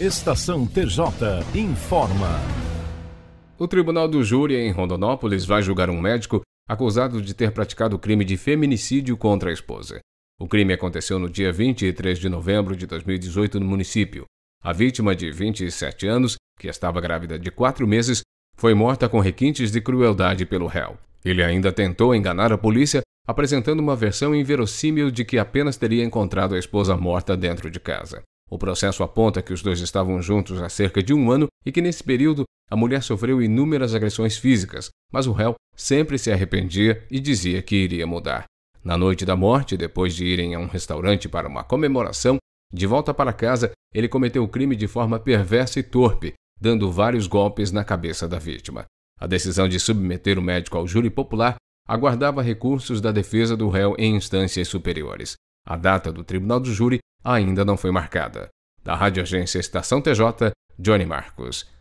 Estação TJ informa. O Tribunal do Júri em Rondonópolis vai julgar um médico acusado de ter praticado crime de feminicídio contra a esposa. O crime aconteceu no dia 23 de novembro de 2018 no município. A vítima, de 27 anos, que estava grávida de quatro meses, foi morta com requintes de crueldade pelo réu. Ele ainda tentou enganar a polícia, apresentando uma versão inverossímil de que apenas teria encontrado a esposa morta dentro de casa. O processo aponta que os dois estavam juntos há cerca de um ano e que nesse período a mulher sofreu inúmeras agressões físicas, mas o réu sempre se arrependia e dizia que iria mudar. Na noite da morte, depois de irem a um restaurante para uma comemoração, de volta para casa, ele cometeu o crime de forma perversa e torpe, dando vários golpes na cabeça da vítima. A decisão de submeter o médico ao júri popular aguardava recursos da defesa do réu em instâncias superiores. A data do tribunal do júri ainda não foi marcada. Da Rádio Agência Estação TJ, Johnny Marcos.